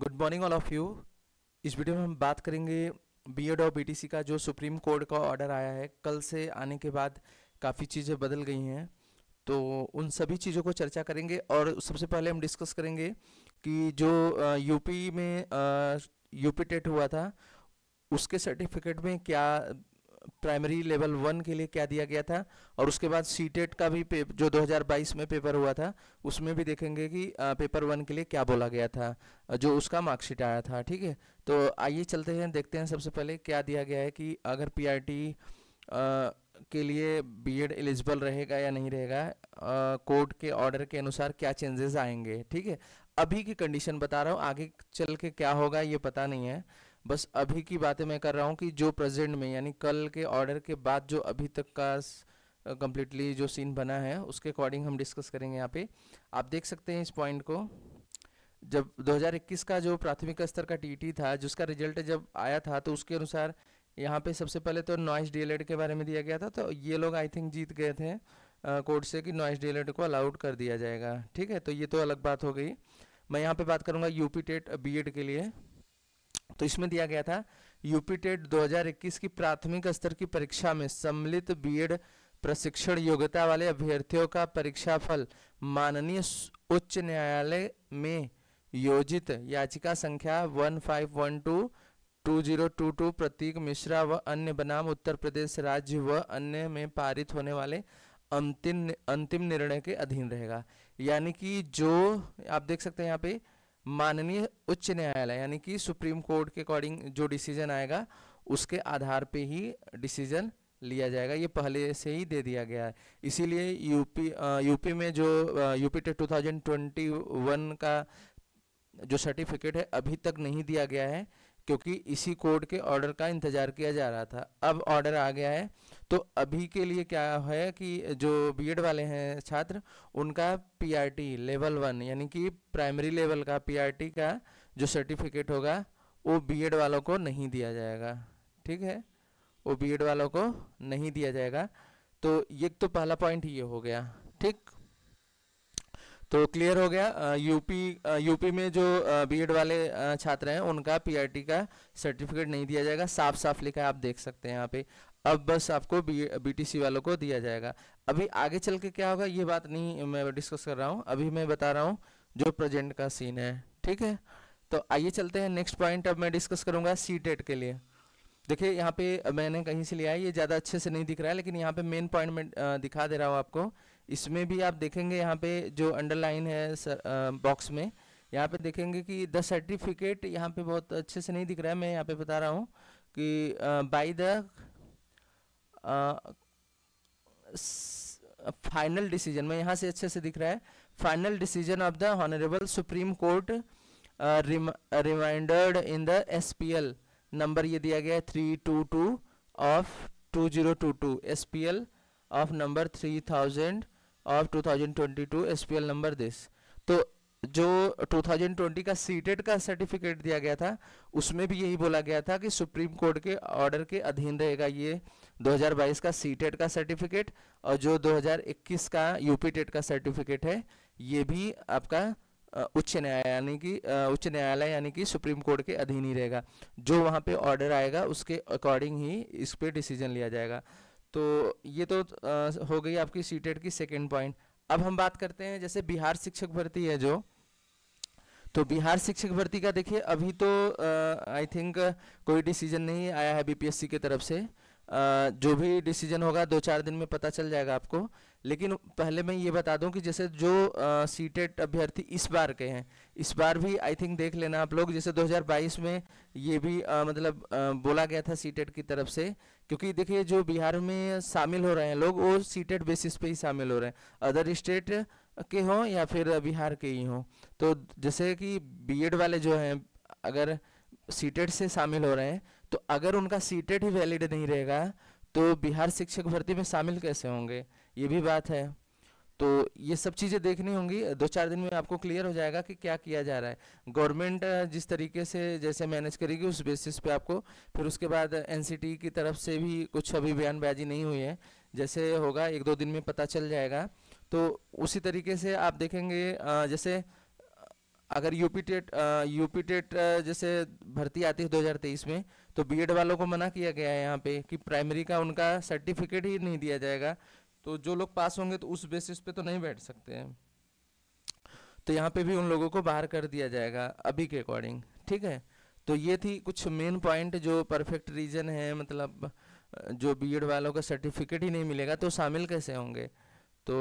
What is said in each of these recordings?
good morning all of you इस video में हम बात करेंगे बी एड और बी टी सी का जो सुप्रीम कोर्ट का ऑर्डर आया है कल से आने के बाद काफ़ी चीज़ें बदल गई हैं तो उन सभी चीज़ों को चर्चा करेंगे और सबसे पहले हम डिस्कस करेंगे कि जो यूपी में यूपी टेट हुआ था उसके सर्टिफिकेट में क्या प्राइमरी लेवल वन के लिए क्या दिया गया था और उसके बाद सी e का भी पेप, जो 2022 में पेपर हुआ था उसमें भी देखेंगे कि पेपर वन के लिए क्या बोला गया था जो उसका मार्कशीट आया था ठीक है तो आइए चलते हैं देखते हैं सबसे पहले क्या दिया गया है कि अगर पी के लिए बीएड एलिजिबल रहेगा या नहीं रहेगा कोर्ट के ऑर्डर के अनुसार क्या चेंजेस आएंगे ठीक है अभी की कंडीशन बता रहा हूँ आगे चल के क्या होगा ये पता नहीं है बस अभी की बातें मैं कर रहा हूँ कि जो प्रेजेंट में यानी कल के ऑर्डर के बाद जो अभी तक का कम्प्लीटली जो सीन बना है उसके अकॉर्डिंग हम डिस्कस करेंगे यहाँ पे आप देख सकते हैं इस पॉइंट को जब 2021 का जो प्राथमिक स्तर का टीटी था जिसका रिजल्ट जब आया था तो उसके अनुसार यहाँ पे सबसे पहले तो नॉइस डीएलएड के बारे में दिया गया था तो ये लोग आई थिंक जीत गए थे कोर्ट से कि नॉइस डीएलएड को अलाउड कर दिया जाएगा ठीक है तो ये तो अलग बात हो गई मैं यहाँ पे बात करूँगा यूपी टेट बी के लिए तो इसमें दिया गया था यूपीटेट 2021 की प्राथमिक स्तर की परीक्षा में सम्मिलित बीएड प्रशिक्षण योग्यता वाले अभ्यर्थियों का परीक्षा फल माननीय उच्च न्यायालय में योजित याचिका संख्या one five one two two zero two two Prateek Mishra व अन्य बनाम उत्तर प्रदेश राज्य व अन्य में पारित होने वाले अंतिम अंतिम निर्णय के अधीन रहेगा यानी कि जो आप देख सकते हैं यहाँ पे माननीय उच्च न्यायालय यानी कि सुप्रीम कोर्ट के अकॉर्डिंग जो डिसीजन आएगा उसके आधार पे ही डिसीजन लिया जाएगा ये पहले से ही दे दिया गया है इसीलिए यूपी यूपी में जो यूपी टेट टू का जो सर्टिफिकेट है अभी तक नहीं दिया गया है क्योंकि इसी कोड के ऑर्डर का इंतज़ार किया जा रहा था अब ऑर्डर आ गया है तो अभी के लिए क्या है कि जो बीएड वाले हैं छात्र उनका पीआरटी लेवल वन यानी कि प्राइमरी लेवल का पीआरटी का जो सर्टिफिकेट होगा वो बीएड वालों को नहीं दिया जाएगा ठीक है वो बीएड वालों को नहीं दिया जाएगा तो ये तो पहला पॉइंट ये हो गया ठीक तो क्लियर हो गया यूपी यूपी में जो बीएड वाले छात्र हैं उनका पीआईटी e का सर्टिफिकेट नहीं दिया जाएगा साफ साफ लिखा है आप देख सकते हैं यहाँ पे अब बस आपको बी बीटीसी वालों को दिया जाएगा अभी आगे चल के क्या होगा ये बात नहीं मैं डिस्कस कर रहा हूँ अभी मैं बता रहा हूँ जो प्रेजेंट का सीन है ठीक है तो आइए चलते हैं नेक्स्ट पॉइंट अब मैं डिस्कस करूँगा सी e के लिए देखिए यहाँ पे मैंने कहीं से लिया है ये ज़्यादा अच्छे से नहीं दिख रहा है लेकिन यहाँ पे मेन पॉइंट में दिखा दे रहा हूँ आपको इसमें भी आप देखेंगे यहाँ पे जो अंडरलाइन है बॉक्स में यहाँ पे देखेंगे कि द सर्टिफिकेट यहाँ पे बहुत अच्छे से नहीं दिख रहा है मैं यहाँ पे बता रहा हूँ कि बाय द फाइनल डिसीजन मैं यहाँ से अच्छे से दिख रहा है final decision of the honourable supreme court remaindered in the S P L number ये दिया गया है three two two of two zero two two S P L of number three thousand of 2022 SPL number this तो जो 2020 का seated e का certificate दिया गया था उसमें भी यही बोला गया था कि सुप्रीम कोर्ट के ऑर्डर के अधीन रहेगा ये 2022 का सीटेड e का सर्टिफिकेट और जो 2021 का यूपी टेट e का सर्टिफिकेट है ये भी आपका उच्च न्यायालय यानी कि उच्च न्यायालय यानी कि सुप्रीम कोर्ट के अधीन ही रहेगा जो वहाँ पे ऑर्डर आएगा उसके अकॉर्डिंग ही इस पर डिसीजन लिया जाएगा तो ये तो आ, हो गई आपकी सीटेट की सेकेंड पॉइंट अब हम बात करते हैं जैसे बिहार शिक्षक भर्ती है जो तो बिहार शिक्षक भर्ती का देखिए अभी तो आई थिंक कोई डिसीजन नहीं आया है बीपीएससी की तरफ से आ, जो भी डिसीजन होगा दो चार दिन में पता चल जाएगा आपको लेकिन पहले मैं ये बता दूं कि जैसे जो सीटेट अभ्यर्थी इस बार के हैं इस बार भी आई थिंक देख लेना आप लोग जैसे 2022 में ये भी आ, मतलब आ, बोला गया था सीटेट की तरफ से क्योंकि देखिए जो बिहार में शामिल हो रहे हैं लोग वो सीटेट बेसिस पे ही शामिल हो रहे हैं अदर स्टेट के हों या फिर बिहार के ही हों तो जैसे कि बी वाले जो हैं अगर सीटेट से शामिल हो रहे हैं तो अगर उनका सीटेट ही वैलिड नहीं रहेगा तो बिहार शिक्षक भर्ती में शामिल कैसे होंगे ये भी बात है तो ये सब चीज़ें देखनी होंगी दो चार दिन में आपको क्लियर हो जाएगा कि क्या किया जा रहा है गवर्नमेंट जिस तरीके से जैसे मैनेज करेगी उस बेसिस पे आपको फिर उसके बाद एनसीटी की तरफ से भी कुछ अभी बयानबाजी नहीं हुई है जैसे होगा एक दो दिन में पता चल जाएगा तो उसी तरीके से आप देखेंगे जैसे अगर यूपी टेट यूपी टेट जैसे भर्ती आती है 2023 में तो बीएड वालों को मना किया गया है यहाँ पे कि प्राइमरी का उनका सर्टिफिकेट ही नहीं दिया जाएगा तो जो लोग पास होंगे तो उस बेसिस पे तो नहीं बैठ सकते हैं तो यहाँ पे भी उन लोगों को बाहर कर दिया जाएगा अभी के अकॉर्डिंग ठीक है तो ये थी कुछ मेन पॉइंट जो परफेक्ट रीजन है मतलब जो बी वालों का सर्टिफिकेट ही नहीं मिलेगा तो शामिल कैसे होंगे तो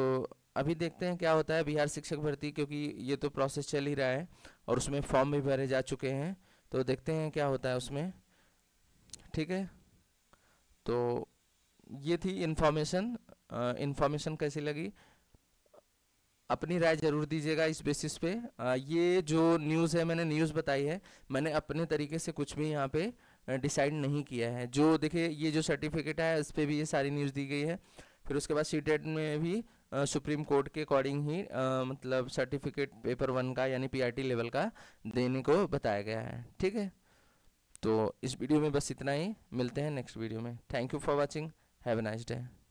अभी देखते हैं क्या होता है बिहार शिक्षक भर्ती क्योंकि ये तो प्रोसेस चल ही रहा है और उसमें फॉर्म भी भरे जा चुके हैं तो देखते हैं क्या होता है उसमें ठीक है तो ये थी इन्फॉर्मेशन इन्फॉर्मेशन कैसी लगी अपनी राय जरूर दीजिएगा इस बेसिस पे आ, ये जो न्यूज़ है मैंने न्यूज़ बताई है मैंने अपने तरीके से कुछ भी यहाँ पे डिसाइड नहीं किया है जो देखिए ये जो सर्टिफिकेट है इस पर भी ये सारी न्यूज़ दी गई है फिर उसके बाद सी में भी सुप्रीम कोर्ट के अकॉर्डिंग ही आ, मतलब सर्टिफिकेट पेपर वन का यानी पीआरटी लेवल का देने को बताया गया है ठीक है तो इस वीडियो में बस इतना ही मिलते हैं नेक्स्ट वीडियो में thank you for watching have nice day